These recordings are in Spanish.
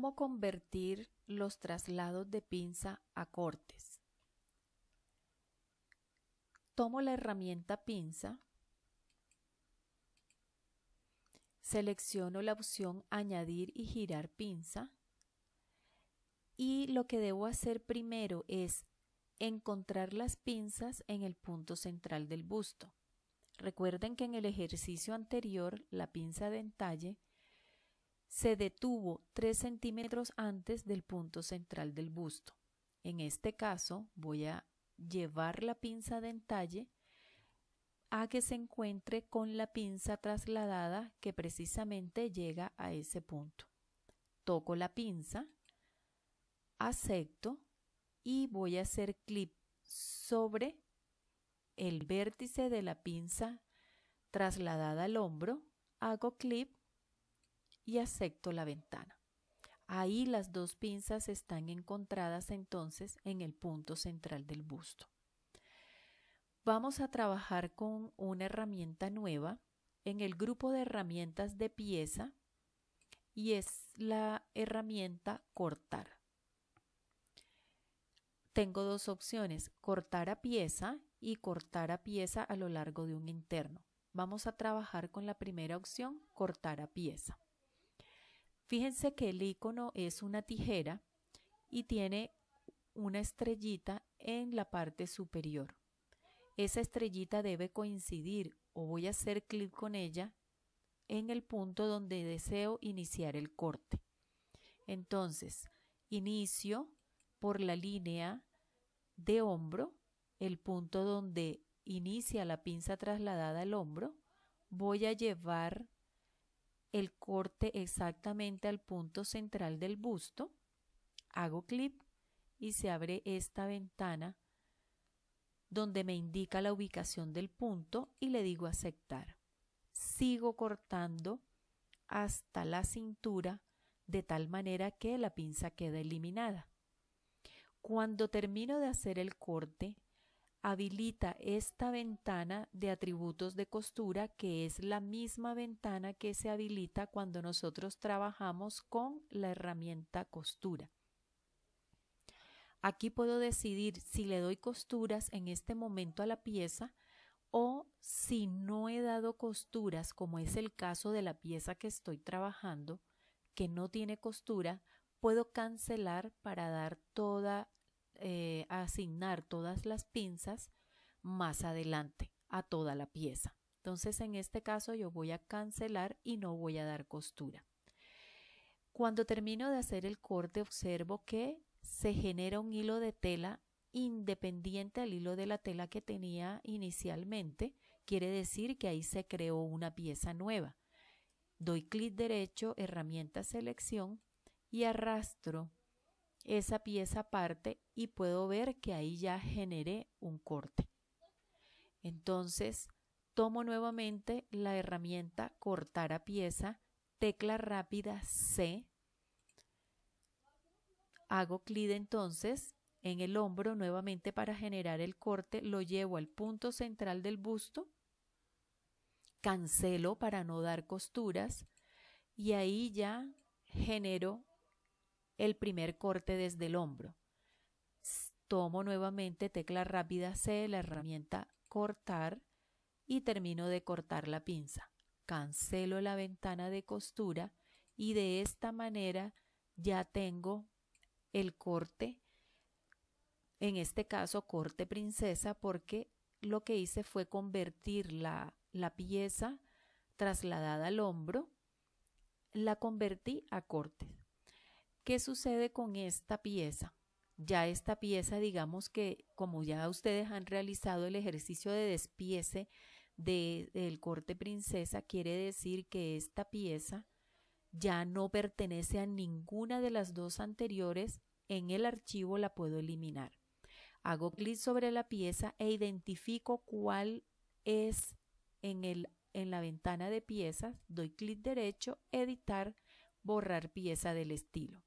cómo convertir los traslados de pinza a cortes. Tomo la herramienta pinza, selecciono la opción añadir y girar pinza y lo que debo hacer primero es encontrar las pinzas en el punto central del busto. Recuerden que en el ejercicio anterior la pinza de entalle se detuvo 3 centímetros antes del punto central del busto. En este caso voy a llevar la pinza de entalle a que se encuentre con la pinza trasladada que precisamente llega a ese punto. Toco la pinza, acepto y voy a hacer clip sobre el vértice de la pinza trasladada al hombro, hago clip y acepto la ventana. Ahí las dos pinzas están encontradas entonces en el punto central del busto. Vamos a trabajar con una herramienta nueva en el grupo de herramientas de pieza y es la herramienta cortar. Tengo dos opciones, cortar a pieza y cortar a pieza a lo largo de un interno. Vamos a trabajar con la primera opción, cortar a pieza. Fíjense que el icono es una tijera y tiene una estrellita en la parte superior. Esa estrellita debe coincidir o voy a hacer clic con ella en el punto donde deseo iniciar el corte. Entonces, inicio por la línea de hombro, el punto donde inicia la pinza trasladada al hombro, voy a llevar el corte exactamente al punto central del busto, hago clic y se abre esta ventana donde me indica la ubicación del punto y le digo aceptar. Sigo cortando hasta la cintura de tal manera que la pinza queda eliminada. Cuando termino de hacer el corte, habilita esta ventana de atributos de costura que es la misma ventana que se habilita cuando nosotros trabajamos con la herramienta costura. Aquí puedo decidir si le doy costuras en este momento a la pieza o si no he dado costuras, como es el caso de la pieza que estoy trabajando, que no tiene costura, puedo cancelar para dar toda eh, asignar todas las pinzas más adelante a toda la pieza. Entonces en este caso yo voy a cancelar y no voy a dar costura. Cuando termino de hacer el corte observo que se genera un hilo de tela independiente al hilo de la tela que tenía inicialmente, quiere decir que ahí se creó una pieza nueva. Doy clic derecho, herramienta selección y arrastro esa pieza aparte y puedo ver que ahí ya generé un corte. Entonces, tomo nuevamente la herramienta cortar a pieza, tecla rápida C, hago clic entonces en el hombro nuevamente para generar el corte, lo llevo al punto central del busto, cancelo para no dar costuras y ahí ya genero el primer corte desde el hombro. Tomo nuevamente tecla rápida C, la herramienta cortar y termino de cortar la pinza. Cancelo la ventana de costura y de esta manera ya tengo el corte, en este caso corte princesa, porque lo que hice fue convertir la, la pieza trasladada al hombro, la convertí a corte. ¿Qué sucede con esta pieza? Ya esta pieza, digamos que como ya ustedes han realizado el ejercicio de despiece del corte princesa, quiere decir que esta pieza ya no pertenece a ninguna de las dos anteriores, en el archivo la puedo eliminar. Hago clic sobre la pieza e identifico cuál es en, el, en la ventana de piezas, doy clic derecho, editar, borrar pieza del estilo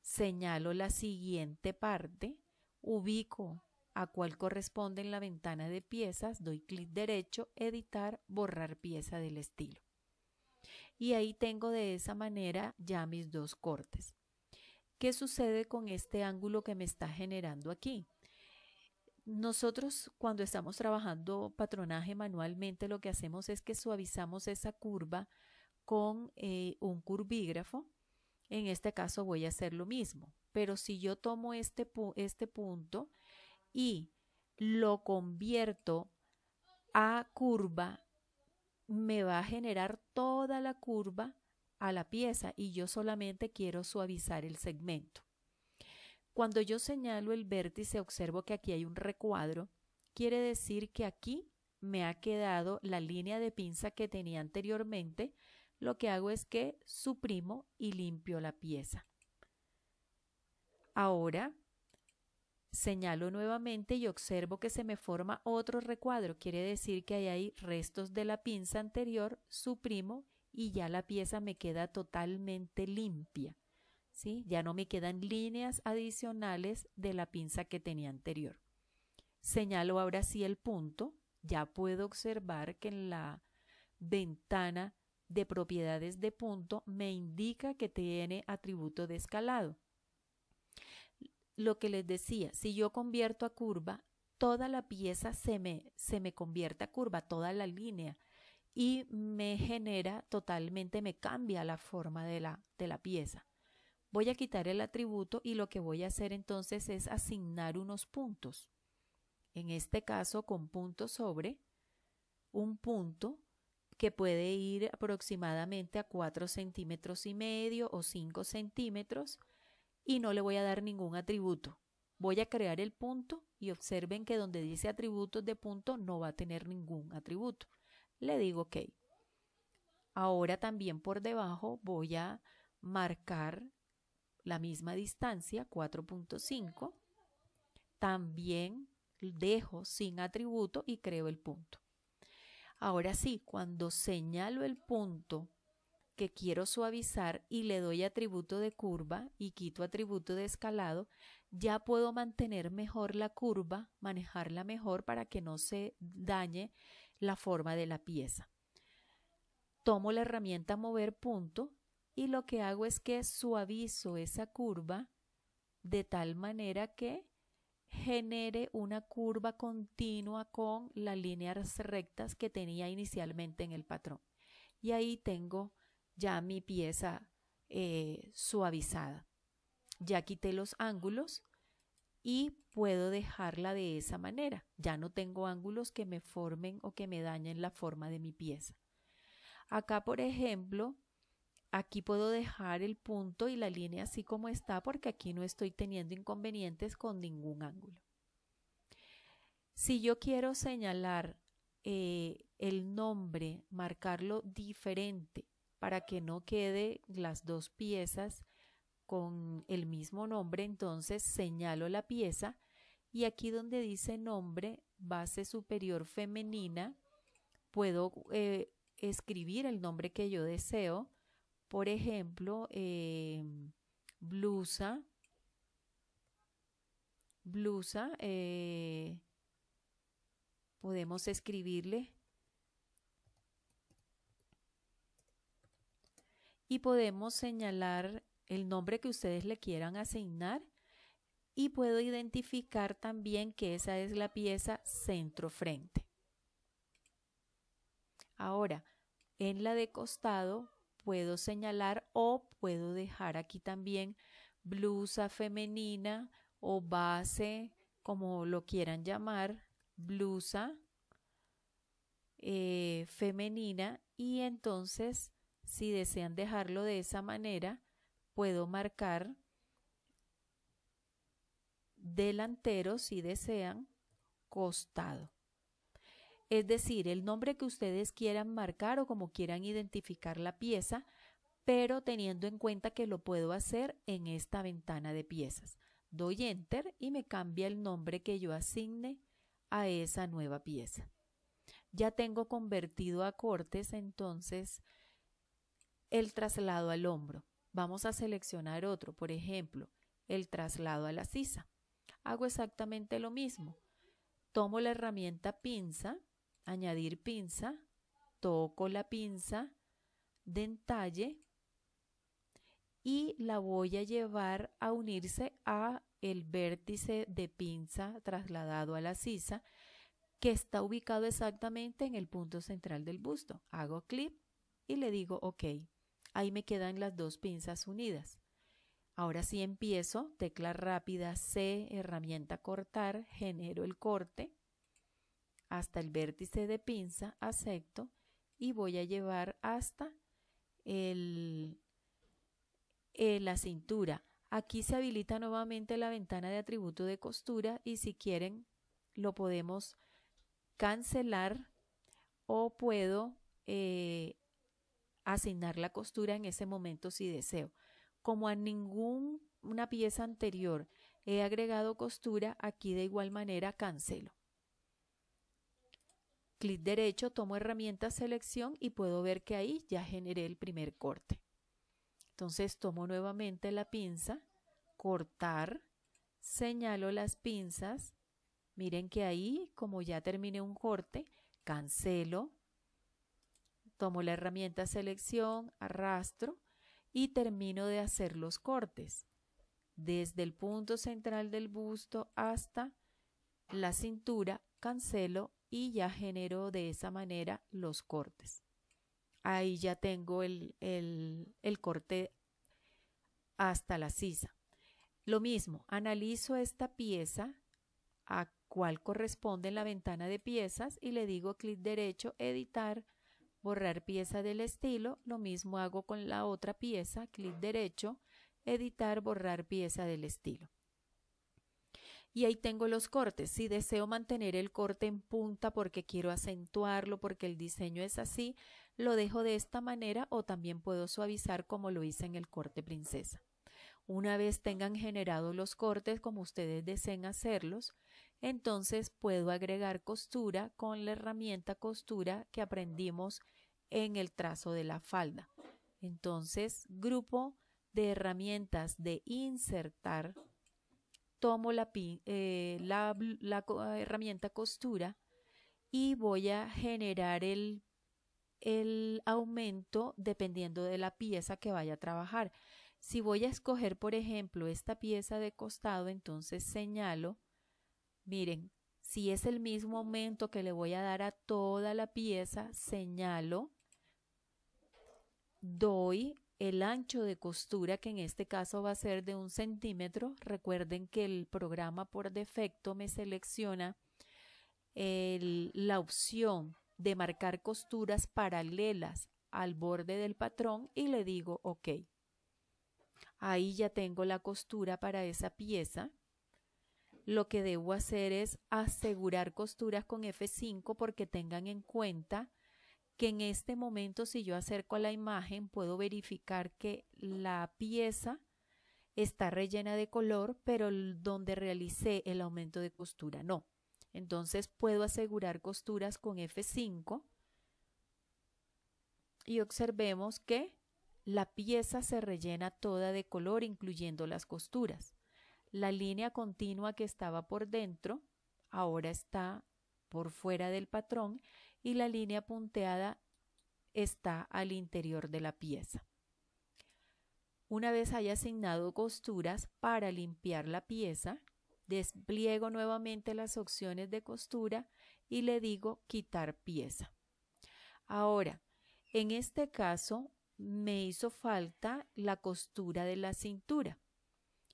señalo la siguiente parte, ubico a cuál corresponde en la ventana de piezas, doy clic derecho, editar, borrar pieza del estilo. Y ahí tengo de esa manera ya mis dos cortes. ¿Qué sucede con este ángulo que me está generando aquí? Nosotros cuando estamos trabajando patronaje manualmente lo que hacemos es que suavizamos esa curva con eh, un curvígrafo en este caso voy a hacer lo mismo. Pero si yo tomo este, este punto y lo convierto a curva, me va a generar toda la curva a la pieza y yo solamente quiero suavizar el segmento. Cuando yo señalo el vértice, observo que aquí hay un recuadro, quiere decir que aquí me ha quedado la línea de pinza que tenía anteriormente, lo que hago es que suprimo y limpio la pieza. Ahora señalo nuevamente y observo que se me forma otro recuadro, quiere decir que hay ahí restos de la pinza anterior, suprimo y ya la pieza me queda totalmente limpia. ¿sí? Ya no me quedan líneas adicionales de la pinza que tenía anterior. Señalo ahora sí el punto, ya puedo observar que en la ventana de propiedades de punto me indica que tiene atributo de escalado. Lo que les decía, si yo convierto a curva, toda la pieza se me, se me convierte a curva, toda la línea, y me genera totalmente, me cambia la forma de la pieza. Voy a quitar el atributo y lo que voy a hacer entonces es asignar unos puntos. En este caso con punto sobre, un punto que puede ir aproximadamente a 4 centímetros y medio o 5 centímetros y no le voy a dar ningún atributo. Voy a crear el punto y observen que donde dice atributos de punto no va a tener ningún atributo. Le digo OK. Ahora también por debajo voy a marcar la misma distancia, 4.5. También dejo sin atributo y creo el punto. Ahora sí, cuando señalo el punto que quiero suavizar y le doy atributo de curva y quito atributo de escalado, ya puedo mantener mejor la curva, manejarla mejor para que no se dañe la forma de la pieza. Tomo la herramienta mover punto y lo que hago es que suavizo esa curva de tal manera que genere una curva continua con las líneas rectas que tenía inicialmente en el patrón. Y ahí tengo ya mi pieza eh, suavizada. Ya quité los ángulos y puedo dejarla de esa manera. Ya no tengo ángulos que me formen o que me dañen la forma de mi pieza. Acá, por ejemplo, Aquí puedo dejar el punto y la línea así como está porque aquí no estoy teniendo inconvenientes con ningún ángulo. Si yo quiero señalar eh, el nombre, marcarlo diferente para que no quede las dos piezas con el mismo nombre, entonces señalo la pieza y aquí donde dice nombre, base superior femenina, puedo eh, escribir el nombre que yo deseo por ejemplo, em, blusa, blusa, eh, podemos escribirle y podemos señalar el nombre que ustedes le quieran asignar y puedo identificar también que esa es la pieza centro frente. Ahora, en la de costado puedo señalar o puedo dejar aquí también blusa femenina o base, como lo quieran llamar, blusa eh, femenina y entonces si desean dejarlo de esa manera, puedo marcar delantero si desean, costado es decir, el nombre que ustedes quieran marcar o como quieran identificar la pieza, pero teniendo en cuenta que lo puedo hacer en esta ventana de piezas. Doy Enter y me cambia el nombre que yo asigne a esa nueva pieza. Ya tengo convertido a cortes entonces el traslado al hombro. Vamos a seleccionar otro, por ejemplo, el traslado a la sisa. Hago exactamente lo mismo. Tomo la herramienta pinza añadir pinza, toco la pinza, dentalle y la voy a llevar a unirse a el vértice de pinza trasladado a la sisa que está ubicado exactamente en el punto central del busto. Hago clic y le digo OK. Ahí me quedan las dos pinzas unidas. Ahora sí empiezo, tecla rápida C, herramienta cortar, genero el corte hasta el vértice de pinza, acepto, y voy a llevar hasta el, eh, la cintura. Aquí se habilita nuevamente la ventana de atributo de costura y si quieren lo podemos cancelar o puedo eh, asignar la costura en ese momento si deseo. Como a ninguna pieza anterior he agregado costura, aquí de igual manera cancelo. Clic derecho, tomo herramienta selección y puedo ver que ahí ya generé el primer corte. Entonces tomo nuevamente la pinza, cortar, señalo las pinzas. Miren que ahí, como ya terminé un corte, cancelo, tomo la herramienta selección, arrastro y termino de hacer los cortes. Desde el punto central del busto hasta la cintura, cancelo, y ya genero de esa manera los cortes. Ahí ya tengo el, el, el corte hasta la sisa. Lo mismo, analizo esta pieza a cuál corresponde en la ventana de piezas y le digo clic derecho, editar, borrar pieza del estilo. Lo mismo hago con la otra pieza, clic derecho, editar, borrar pieza del estilo y ahí tengo los cortes. Si deseo mantener el corte en punta porque quiero acentuarlo, porque el diseño es así, lo dejo de esta manera o también puedo suavizar como lo hice en el corte princesa. Una vez tengan generados los cortes como ustedes deseen hacerlos, entonces puedo agregar costura con la herramienta costura que aprendimos en el trazo de la falda. Entonces, grupo de herramientas de insertar tomo la, eh, la, ah, herramienta costura y voy a generar el, el aumento dependiendo de la pieza que vaya a trabajar. Si voy a escoger, por ejemplo, esta pieza de costado, entonces señalo, miren, si es el mismo aumento que le voy a dar a toda la pieza, señalo, doy el ancho de costura, que en este caso va a ser de un centímetro. Recuerden que el programa por defecto me selecciona la opción de marcar costuras paralelas al borde del patrón y le digo OK. Ahí ya tengo la costura para esa pieza. Lo que debo hacer es asegurar costuras con F5 porque tengan en cuenta que en este momento si yo acerco a la imagen puedo verificar que la pieza está rellena de color, pero donde realicé el aumento de costura no. Entonces puedo asegurar costuras con F5 y observemos que la pieza se rellena toda de color incluyendo las costuras. La línea continua que estaba por dentro ahora está por fuera del patrón y la línea punteada está al interior de la pieza. Una vez haya asignado costuras para limpiar la pieza, despliego nuevamente las opciones de costura y le digo quitar pieza. Ahora, en este caso me hizo falta la costura de la cintura.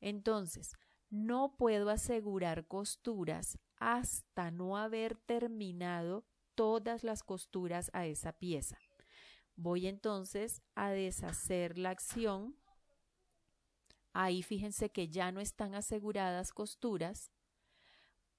Entonces, no puedo asegurar costuras hasta no haber terminado todas las costuras a esa pieza. Voy entonces a deshacer la acción. Ahí fíjense que ya no están aseguradas costuras,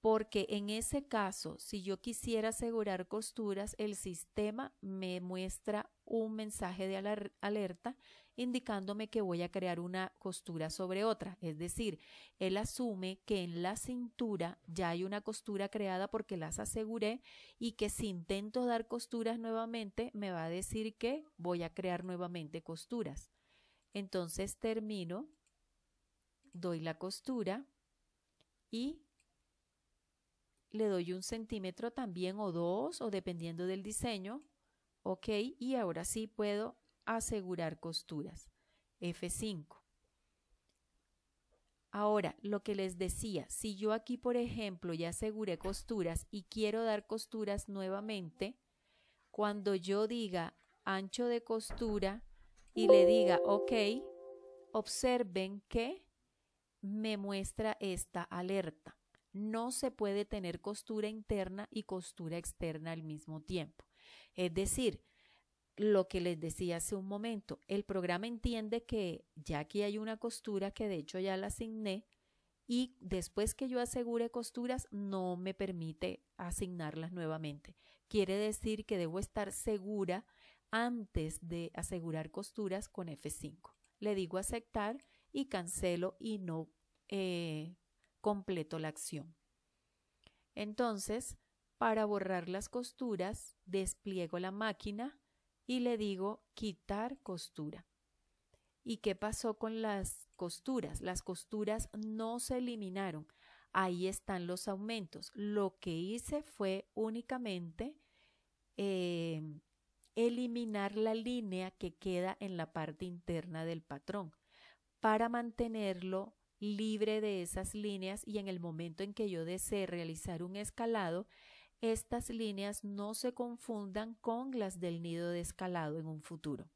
porque en ese caso, si yo quisiera asegurar costuras, el sistema me muestra un mensaje de alerta indicándome que voy a crear una costura sobre otra. Es decir, él asume que en la cintura ya hay una costura creada porque las aseguré y que si intento dar costuras nuevamente, me va a decir que voy a crear nuevamente costuras. Entonces termino, doy la costura y le doy un centímetro también o dos o dependiendo del diseño. Ok, y ahora sí puedo asegurar costuras. F5. Ahora, lo que les decía, si yo aquí, por ejemplo, ya aseguré costuras y quiero dar costuras nuevamente, cuando yo diga ancho de costura y le diga OK, observen que me muestra esta alerta. No se puede tener costura interna y costura externa al mismo tiempo. Es decir, lo que les decía hace un momento, el programa entiende que ya aquí hay una costura que de hecho ya la asigné y después que yo asegure costuras no me permite asignarlas nuevamente. Quiere decir que debo estar segura antes de asegurar costuras con F5. Le digo aceptar y cancelo y no eh, completo la acción. Entonces, para borrar las costuras, despliego la máquina y le digo quitar costura. ¿Y qué pasó con las costuras? Las costuras no se eliminaron. Ahí están los aumentos. Lo que hice fue únicamente em, eliminar la línea que queda en la parte interna del patrón para mantenerlo libre de esas líneas y en el momento en que yo desee realizar un escalado, estas líneas no se confundan con las del nido de escalado en un futuro.